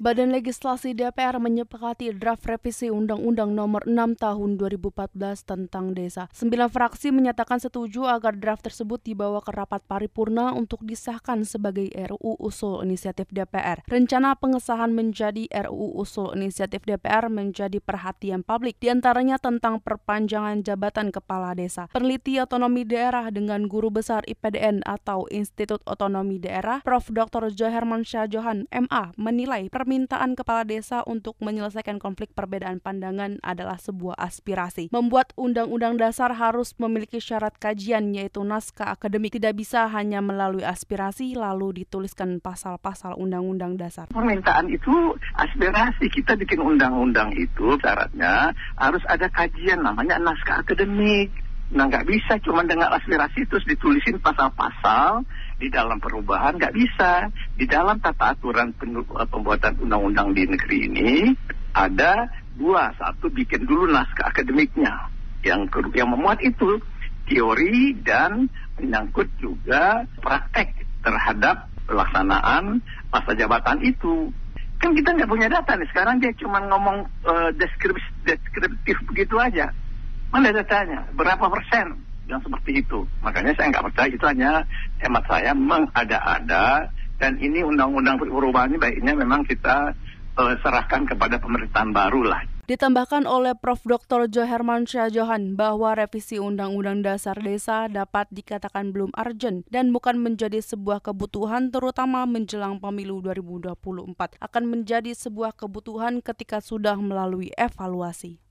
Badan Legislasi DPR menyepakati draft revisi Undang-Undang Nomor 6 Tahun 2014 tentang Desa. Sembilan fraksi menyatakan setuju agar draft tersebut dibawa ke rapat paripurna untuk disahkan sebagai RUU usul inisiatif DPR. Rencana pengesahan menjadi RUU usul inisiatif DPR menjadi perhatian publik, diantaranya tentang perpanjangan jabatan kepala desa. Peneliti otonomi daerah dengan guru besar IPDN atau Institut Otonomi Daerah, Prof. Dr. Joherman Johan, MA, menilai permintaan kepala desa untuk menyelesaikan konflik perbedaan pandangan adalah sebuah aspirasi. Membuat undang-undang dasar harus memiliki syarat kajian yaitu naskah akademik tidak bisa hanya melalui aspirasi lalu dituliskan pasal-pasal undang-undang dasar. Permintaan itu aspirasi kita bikin undang-undang itu syaratnya harus ada kajian namanya naskah akademik. Nah nggak bisa cuma dengan aspirasi terus ditulisin pasal-pasal di dalam perubahan nggak bisa. Di dalam tata aturan eh, pembuatan undang-undang di negeri ini ada dua, satu bikin dulu naskah akademiknya yang yang memuat itu teori dan menyangkut juga praktek terhadap pelaksanaan masa jabatan itu. Kan kita nggak punya data nih sekarang dia cuma ngomong uh, deskripsi deskriptif begitu aja. Mana datanya? Berapa persen? yang seperti itu. Makanya saya nggak percaya itu hanya hemat saya memang ada ada dan ini undang-undang perubahannya baiknya memang kita e, serahkan kepada pemerintahan baru lah. Ditambahkan oleh Prof. Dr. Joherman Syajohan bahwa revisi Undang-Undang Dasar Desa dapat dikatakan belum urgent dan bukan menjadi sebuah kebutuhan terutama menjelang pemilu 2024 akan menjadi sebuah kebutuhan ketika sudah melalui evaluasi.